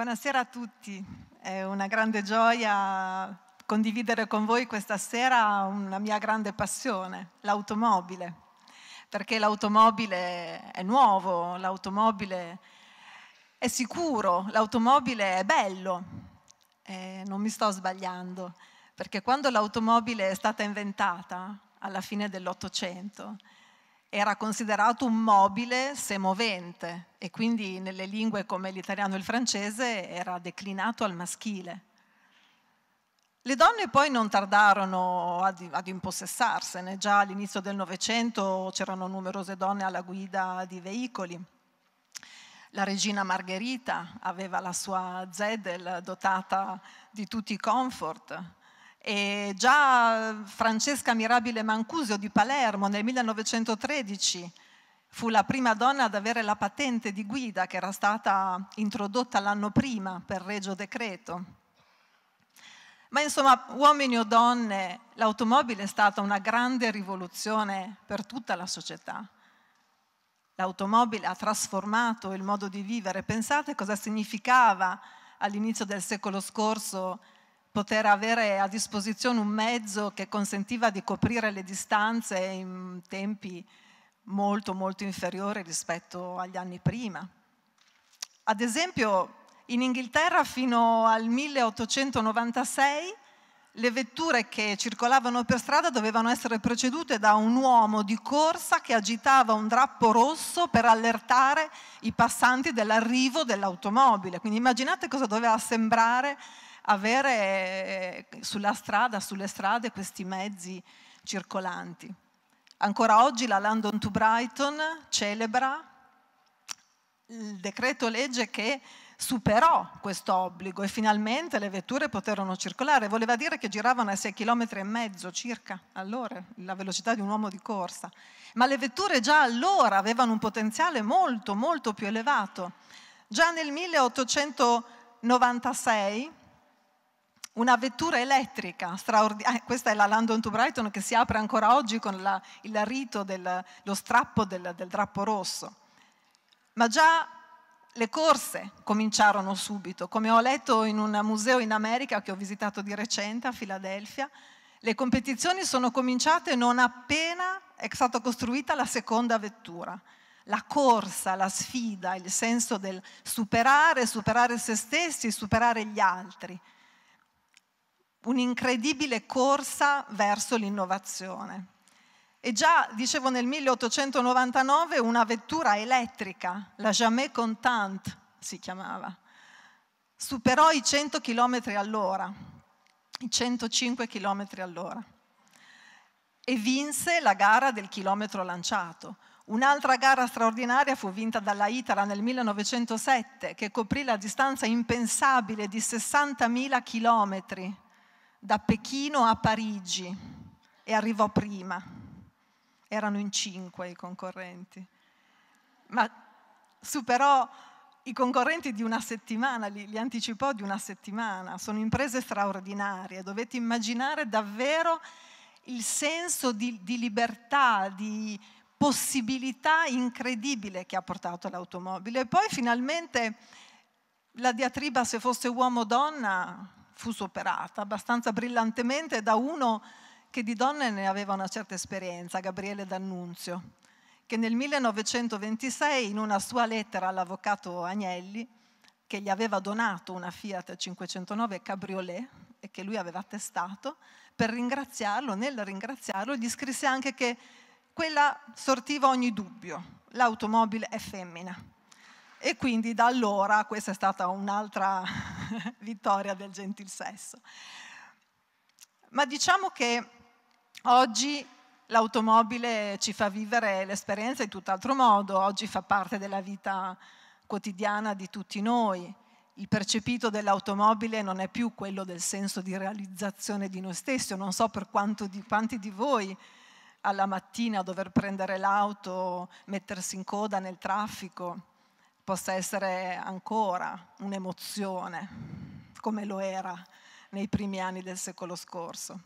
Buonasera a tutti, è una grande gioia condividere con voi questa sera una mia grande passione, l'automobile, perché l'automobile è nuovo, l'automobile è sicuro, l'automobile è bello, eh, non mi sto sbagliando, perché quando l'automobile è stata inventata, alla fine dell'Ottocento, era considerato un mobile semovente e quindi nelle lingue come l'italiano e il francese era declinato al maschile. Le donne poi non tardarono ad, ad impossessarsene, già all'inizio del Novecento c'erano numerose donne alla guida di veicoli. La regina Margherita aveva la sua Zedel dotata di tutti i comfort, e già Francesca Mirabile Mancusio di Palermo nel 1913 fu la prima donna ad avere la patente di guida che era stata introdotta l'anno prima per Regio Decreto. Ma insomma, uomini o donne, l'automobile è stata una grande rivoluzione per tutta la società. L'automobile ha trasformato il modo di vivere. Pensate cosa significava all'inizio del secolo scorso poter avere a disposizione un mezzo che consentiva di coprire le distanze in tempi molto molto inferiori rispetto agli anni prima. Ad esempio in Inghilterra fino al 1896 le vetture che circolavano per strada dovevano essere precedute da un uomo di corsa che agitava un drappo rosso per allertare i passanti dell'arrivo dell'automobile. Quindi immaginate cosa doveva sembrare avere eh, sulla strada, sulle strade questi mezzi circolanti. Ancora oggi la London to Brighton celebra il decreto legge che superò questo obbligo e finalmente le vetture poterono circolare. Voleva dire che giravano a 6 km e mezzo circa all'ora, la velocità di un uomo di corsa. Ma le vetture già allora avevano un potenziale molto, molto più elevato. Già nel 1896 una vettura elettrica straordinaria, ah, questa è la London to Brighton che si apre ancora oggi con la, il rito dello strappo del, del drappo rosso. Ma già le corse cominciarono subito, come ho letto in un museo in America che ho visitato di recente a Filadelfia, le competizioni sono cominciate non appena è stata costruita la seconda vettura. La corsa, la sfida, il senso del superare, superare se stessi, superare gli altri un'incredibile corsa verso l'innovazione. E già, dicevo, nel 1899 una vettura elettrica, la Jamais Contant si chiamava, superò i 100 km all'ora, i 105 km all'ora, e vinse la gara del chilometro lanciato. Un'altra gara straordinaria fu vinta dalla Itala nel 1907, che coprì la distanza impensabile di 60.000 chilometri da Pechino a Parigi e arrivò prima. Erano in cinque i concorrenti. Ma superò i concorrenti di una settimana, li, li, anticipò di una settimana, sono imprese straordinarie, dovete immaginare davvero il senso di, di libertà, di possibilità incredibile che ha portato l'automobile. E poi finalmente la diatriba se fosse uomo o donna fu superata abbastanza brillantemente da uno che di donne ne aveva una certa esperienza, Gabriele D'Annunzio, che nel 1926 in una sua lettera all'avvocato Agnelli, che gli aveva donato una Fiat 509 Cabriolet e che lui aveva testato, per ringraziarlo, nel ringraziarlo gli scrisse anche che quella sortiva ogni dubbio, l'automobile è femmina e quindi da allora questa è stata un'altra vittoria del gentil sesso. Ma diciamo che oggi l'automobile ci fa vivere l'esperienza in tutt'altro modo, oggi fa parte della vita quotidiana di tutti noi. Il percepito dell'automobile non è più quello del senso di realizzazione di noi stessi, non so per di, quanti di voi alla mattina dover prendere l'auto, mettersi in coda nel traffico, possa essere ancora un'emozione, come lo era nei primi anni del secolo scorso.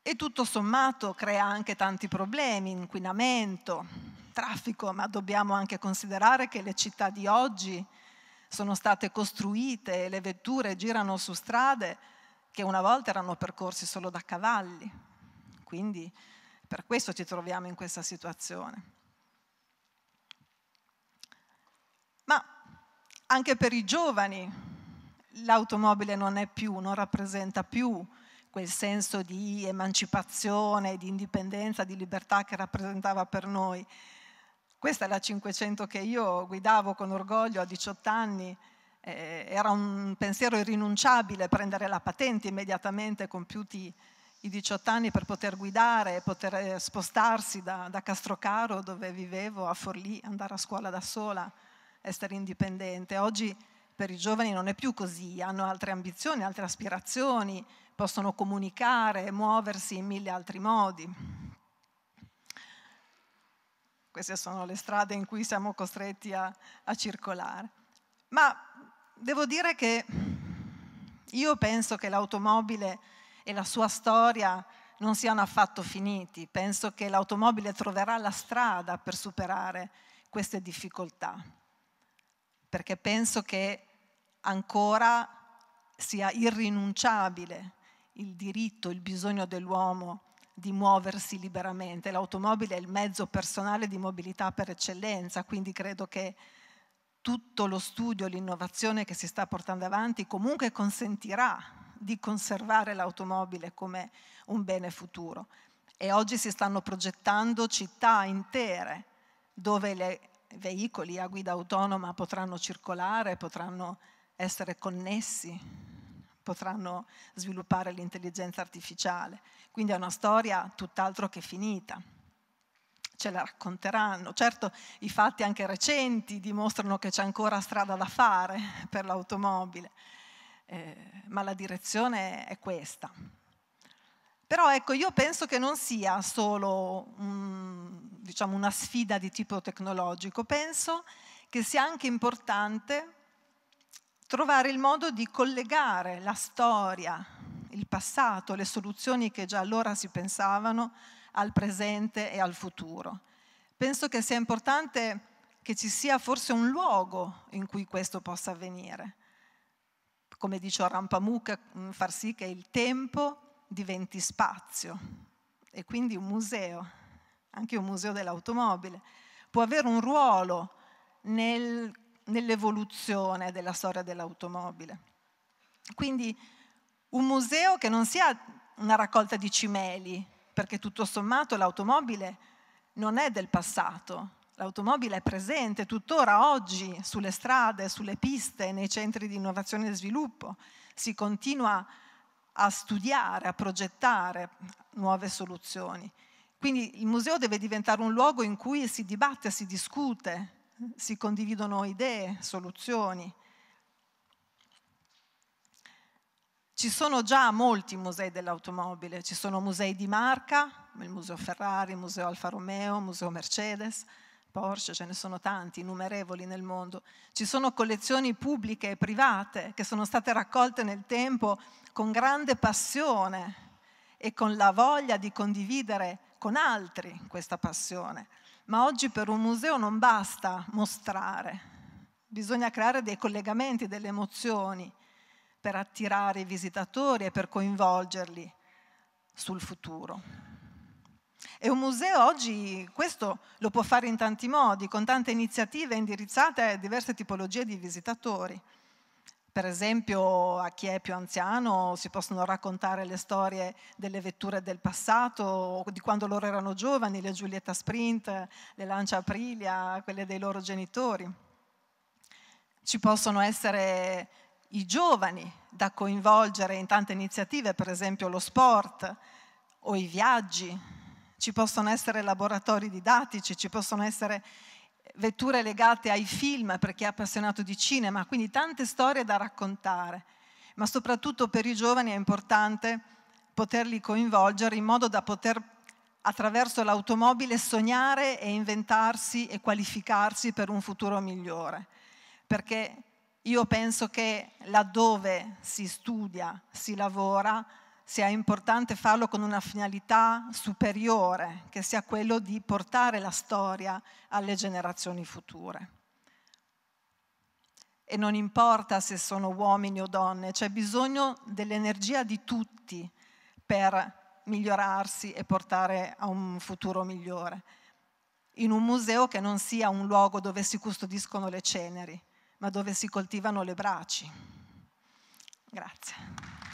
E tutto sommato crea anche tanti problemi, inquinamento, traffico, ma dobbiamo anche considerare che le città di oggi sono state costruite e le vetture girano su strade che una volta erano percorsi solo da cavalli. Quindi per questo ci troviamo in questa situazione. Anche per i giovani l'automobile non è più, non rappresenta più quel senso di emancipazione, di indipendenza, di libertà che rappresentava per noi. Questa è la 500 che io guidavo con orgoglio a 18 anni, eh, era un pensiero irrinunciabile prendere la patente immediatamente compiuti i 18 anni per poter guidare, e poter eh, spostarsi da, da Castrocaro dove vivevo a Forlì, andare a scuola da sola essere indipendente. Oggi per i giovani non è più così, hanno altre ambizioni, altre aspirazioni, possono comunicare, muoversi in mille altri modi. Queste sono le strade in cui siamo costretti a, a circolare. Ma devo dire che io penso che l'automobile e la sua storia non siano affatto finiti. Penso che l'automobile troverà la strada per superare queste difficoltà perché penso che ancora sia irrinunciabile il diritto, il bisogno dell'uomo di muoversi liberamente. L'automobile è il mezzo personale di mobilità per eccellenza, quindi credo che tutto lo studio, l'innovazione che si sta portando avanti comunque consentirà di conservare l'automobile come un bene futuro. E oggi si stanno progettando città intere dove le veicoli a guida autonoma potranno circolare, potranno essere connessi, potranno sviluppare l'intelligenza artificiale. Quindi è una storia tutt'altro che finita. Ce la racconteranno. Certo, i fatti anche recenti dimostrano che c'è ancora strada da fare per l'automobile, eh, ma la direzione è questa. Però ecco, io penso che non sia solo un diciamo, una sfida di tipo tecnologico, penso che sia anche importante trovare il modo di collegare la storia, il passato, le soluzioni che già allora si pensavano al presente e al futuro. Penso che sia importante che ci sia forse un luogo in cui questo possa avvenire. Come dice Rampamucca, mm, far sì che il tempo diventi spazio e quindi un museo anche un museo dell'automobile, può avere un ruolo nel, nell'evoluzione della storia dell'automobile. Quindi un museo che non sia una raccolta di cimeli, perché tutto sommato l'automobile non è del passato, l'automobile è presente tuttora oggi sulle strade, sulle piste, nei centri di innovazione e sviluppo, si continua a studiare, a progettare nuove soluzioni. Quindi il museo deve diventare un luogo in cui si dibatte, si discute, si condividono idee, soluzioni. Ci sono già molti musei dell'automobile, ci sono musei di marca, il Museo Ferrari, il Museo Alfa Romeo, il Museo Mercedes, Porsche, ce ne sono tanti, innumerevoli nel mondo. Ci sono collezioni pubbliche e private che sono state raccolte nel tempo con grande passione e con la voglia di condividere con altri questa passione. Ma oggi per un museo non basta mostrare, bisogna creare dei collegamenti, delle emozioni per attirare i visitatori e per coinvolgerli sul futuro. E un museo oggi questo lo può fare in tanti modi, con tante iniziative indirizzate a diverse tipologie di visitatori. Per esempio a chi è più anziano si possono raccontare le storie delle vetture del passato, di quando loro erano giovani, le Giulietta Sprint, le Lancia Aprilia, quelle dei loro genitori. Ci possono essere i giovani da coinvolgere in tante iniziative, per esempio lo sport o i viaggi. Ci possono essere laboratori didattici, ci possono essere vetture legate ai film per chi è appassionato di cinema, quindi tante storie da raccontare, ma soprattutto per i giovani è importante poterli coinvolgere in modo da poter attraverso l'automobile sognare e inventarsi e qualificarsi per un futuro migliore, perché io penso che laddove si studia, si lavora, sia importante farlo con una finalità superiore, che sia quello di portare la storia alle generazioni future. E non importa se sono uomini o donne, c'è bisogno dell'energia di tutti per migliorarsi e portare a un futuro migliore. In un museo che non sia un luogo dove si custodiscono le ceneri, ma dove si coltivano le braci. Grazie.